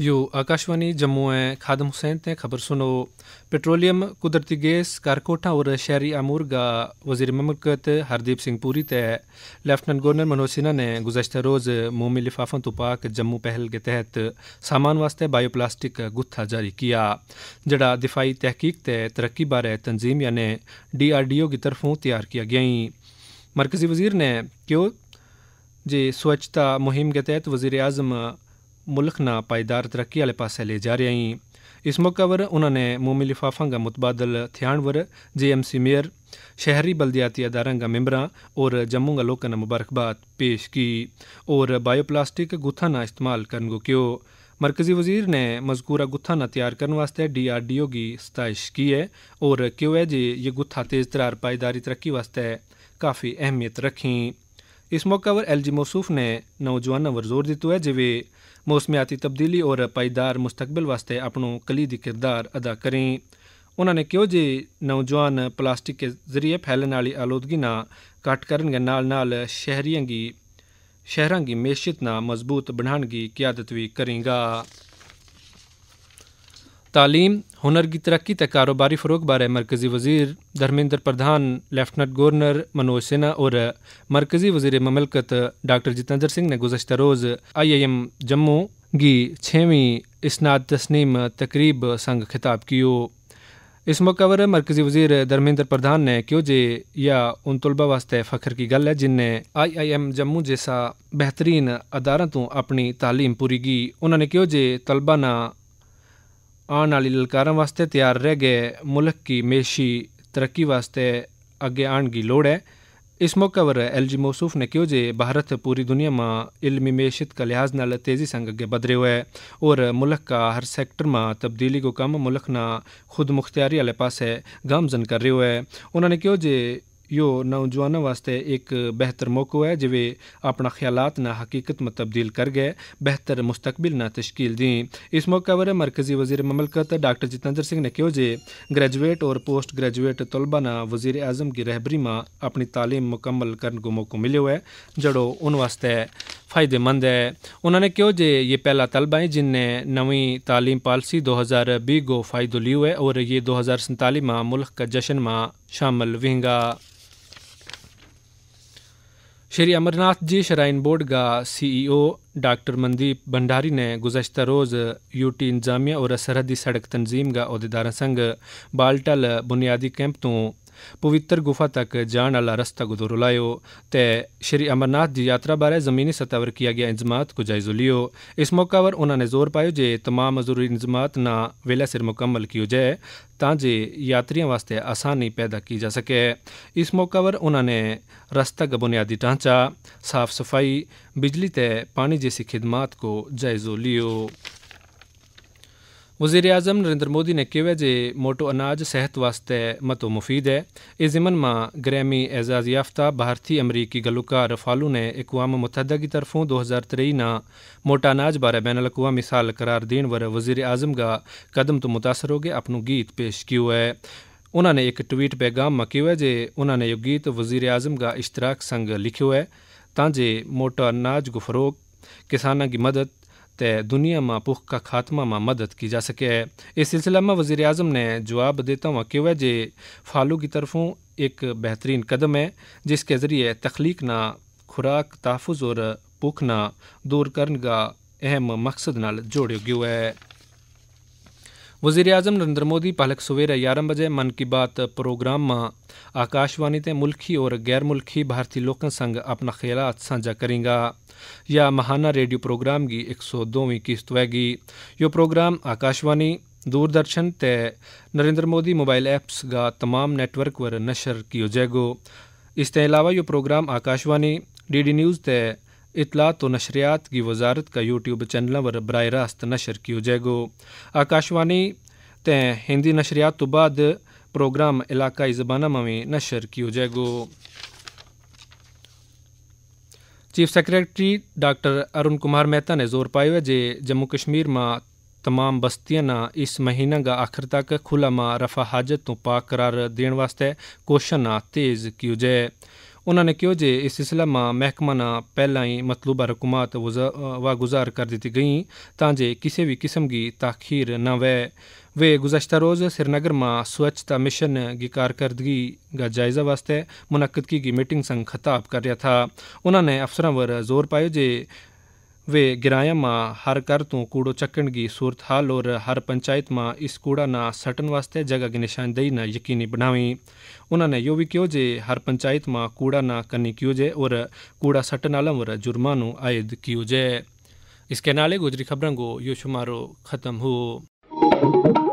you Akashvani Jammu ऐं खादम हुसैन ते ख़बर सुनो पेट्रोलियम कुदरती गैस कारकोटा और शहरी अमूर गा वज़ीर ममलकत हरदीप सिंह पुरी ते लेफ्टिनेंट गवर्नर मनोज सिन्हा ने गुजशत रोज़ मोमी लिफाफों तो पाक जम्मू पहल के तहत सामान वास्ते बायोप्लास्टिक गुत्था जारी किया जड़ा दिफाई तहकीक ते तरक्की बारे तंजीम यानि डी आर डी ओ की तरफों तैयार किया गई मरकजी वजीर ने क्यों जे स्वच्छता मुहिम के तहत वजीर अजम ਮੁਲਕ ना पायदार तरक्की ਵਾਲੇ ਪਾਸੇ ਲੈ ਜਾ ਰਿਹਾ ਹੈ इस मौके पर उन्होंने मोमी लिफाफा का मुतबादल थियाणवर सी मेयर शहरी बलदियाती अदारा का मेम्बर और जम्मू का लोगों ने मुबारकबाद पेश की और बायोप्लास्टिक गुत्था ना इस्तेमाल करने को क्यों मरकजी वजीर ने मजकूरा गुत्था ना तैयार करने वास्ते डी आर डी ओ की सताइश की है और क्यों है जे ये गुत्था तेज़ तरार पायदारी तरक्की वास्ते काफ़ी अहमियत रखें ਇਸ ਮੌਕੇ ਪਰ ਐਲਜੀ ਮੌਸੂਫ ਨੇ ਨੌਜਵਾਨਾਂ ਵਰ ਜ਼ੋਰ ਦਿੱਤਾ ਹੈ ਜਿਵੇਂ ਮੌਸਮੀਆਤੀ ਤਬਦੀਲੀ ਔਰ ਪਾਇਦਾਰ ਮੁਸਤਕਬਲ ਵਾਸਤੇ ਆਪਣਾ ਕਲੀਦੀ ਕਿਰਦਾਰ ਅਦਾ ਕਰੇ ਉਹਨਾਂ ਨੇ ਕਿਹਾ ਜੇ ਨੌਜਵਾਨ ਪਲਾਸਟਿਕ ਦੇ ਜ਼ਰੀਏ ਫੈਲਣ ਵਾਲੀ ਆਲੋਦਗੀ ਨਾ ਘਟ ਕਰਨਗੇ ਨਾਲ ਨਾਲ ਸ਼ਹਿਰੀਆਂ ਦੀ ਸ਼ਹਿਰਾਂ ਦੀ ਮੇਸ਼ਤ ਨਾ ਮਜ਼ਬੂਤ ਬਣਾਉਣ ਦੀ ਕਿਆਦਤ ਵੀ ਕਰੇਗਾ تعلیم हुनर की तरक्की तक कारोबारी फ़रोग बारे मरकज़ी वजीर धर्मेंद्र प्रधान लेफ्टिनेंट गवर्नर मनोज सिन्हा और मरकज़ी वजीर ममलकत डॉक्टर जितेंद्र सिंह ने गुजशत रोज़ आई आई एम जम्मू की छवीं स्नात तस्नीम तकरीब संग खिताब कियो इस मौके पर मरकज़ी वजीर धर्मेंद्र प्रधान ने क्यों जे या उन तलबा वास्ते फ़ख्र की गल है जिन्हें आई आई एम जम्मू जैसा बेहतरीन अदारा तो अपनी तालीम पूरी की उन्होंने क्यों जे तलबा ना आने वाली ललकार वास्ते तैयार रह गए मुल्क की ਮੇਸ਼ੀ तरक्की वास्ते अगे आने की लड़ है इस मौके पर एल जी मौसूफ ने कहो जे भारत पूरी दुनिया में इलमी मैशियत का लिहाज न तेज़ी संग अगे बदरे हुआ है और मुल्क का हर सैक्टर में तब्दीली को कम मुल्क ना खुद मुख्तियारी आले पास गामजन कर रहे हुआ है उन्होंने कहो जे यो नौजवानों वास्ते एक बेहतर मौक़ो है जिवे अपना ख्यालात ना हकीकत में तब्दील कर गए बेहतर मुस्तकबिल ना तश्कील दें इस मौके पर मरकजी वजीर ममलकत डॉक्टर जितेंद्र सिंह ने कहो जे ग्रेजुएट और पोस्ट ग्रेजुएट तलबा ना वजीर अजम की रहबरी में अपनी तालीम मुकम्मल करने को मौक़ो मिलो है जड़ो उन वास्ते फ़ायदेमंद है उन्होंने कहो जे ये पहला तलबा है जिनने नवी तालीम पॉलिसी दो हज़ार बीह को फ़ायदो लियो है और ये दो हज़ार सैंतालीस में मुल्क का जश्न में शामिल वहेंगा ਸ਼੍ਰੀ ਅਮਰਨਾਥ ਜੀ ਸ਼ਰਾਈਨ ਬੋਰਡ ਦਾ CEO e doctor Mandeep Bhandari ਨੇ ਗੁਜ਼ਸ਼ਤਾ ਰੋਜ਼ ਯੂਟੀ ਇੰਜਾਮੀਆ ਔਰ ਸਰਹੱਦੀ ਸੜਕ ਤਨਜ਼ੀਮ ਦਾ ਅਹੁਦੇਦਾਰ ਸੰਗ ਬਾਲਟਲ ਬੁਨਿਆਦੀ ਕੈਂਪ ਤੋਂ पवित्र गुफा तक जाने वाला रास्ता गुदोरो लायो ते श्री अमरनाथ जी यात्रा बारे ज़मीनी सतह पर किया गया इंजमात को जायजो लियो इस मौका पर उन्होंने जोर पाया जे तमाम जरूरी इंजमात ना वेला सिर मुकम्मल कियो जाए ताजे यात्रियों वास्ते आसानी पैदा की जा सके इस मौका पर उन्होंने रस्ता का बुनियादी ढांचा साफ सफाई बिजली ते पानी जैसी खिदमात को जायजो लियो वजीर अजम नरेंद्र मोदी ने कहा जे मोटो अनाज सेहत वास्ते मतो मुफीद है इस जिमन में ग्रैमी एजाज याफ्ता भारतीय अमरीकी गलूकार फालू ने अकवाम मुतहदा की तरफों दो हज़ार तेई ना मोटा अनाज बारे बैन अकवा मिसाल करार देने वर वजीर अजम का कदम तो मुतासर हो गए अपनों गीत पेश किया है उन्होंने एक ट्वीट पैगाम में कहा जे उन्होंने यह गीत वजीर अजम का इश्तराक संघ लिखो है ताजे मोटा अनाज को फरोग किसानों की मदद त दुनिया में पुख का खात्मा में मदद की जा सके इस सिलसिला में वज़ी अजम ने जवाब देता हुआ कहा जे फालू की तरफों एक बेहतरीन कदम है जिसके ज़रिए तख्लीक ना खुराक तहफ़ और भुख ना दूर करने का अहम मकसद न जोड़ो गयो है वजीर अजम नरेंद्र मोदी पालक सवेरे ग्यारह बजे मन की बात प्रोग्राम में आकाशवाणी ते मुल्खी और गैर मुल्खी भारतीय लोगों संग अपना ख्यालात सांझा करेगा या महाना रेडियो प्रोग्राम की एक सौ दोवीं किस्त होगी यो प्रोग्राम आकाशवाणी दूरदर्शन ते नरेंद्र मोदी मोबाइल ऐप्स का तमाम नेटवर्क पर नशर किया जाएगा इसके अलावा यो program Akashvani D D news ते इतलात तो नशरियात की वजारत का यूट्यूब चैनलों पर बर रास्त नशर किया जाएगो आकाशवाणी ते हिंदी नशरियात तो बाद प्रोग्राम इलाकाई जबाना में नशर किया जाएगो chief secretary doctor Arun Kumar Mehta ने जोर पायो है जे जम्मू कश्मीर में तमाम बस्तियां ना इस महीने का आखिर तक खुला मा रफा हाजत तो पाक करार देने वास्ते कोशा ना तेज़ किया जाए ਉਹਨਾਂ ਨੇ ਕਿਹਾ ਜੇ ਇਸ ਸਿਲਸਿਲਾ ਮਹਿਕਮਾ ਨਾਲ ਪਹਿਲਾਂ ਹੀ ਮਤਲੂਬਾ ਹਕੂਮਤ ਵਾਗੁਜ਼ਾਰ ਕਰ ਦਿੱਤੀ ਗਈ ਤਾਂ ਜੇ ਕਿਸੇ ਵੀ ਕਿਸਮ ਦੀ ਤਾਖੀਰ ਨਾ वे गुजशत रोज़ श्रीनगर में स्वच्छता मिशन की कारकर्दगी का जायजा वास्ते मुनद की मीटिंग संग खताब कर रहा था उन्होंने अफसरों पर जोर पाया जे वे मां हर गिराया માં હારકારતું કૂડો ચક્કણગી सूरतहाल और हर पंचायत मां इस कूड़ा ना કૂડાના સટન વાસ્તે જગહ નિશાનદેહીને यकीनी બનાવી उन्होंने यो भी क्यों जे हर पंचायत कूड़ा ना કની क्यों जे और कूड़ा सटन आलम और जुर्मानो आयद क्यों जे इसके नाले गुजरी खबरों को यो शुमारो ख़त्म हो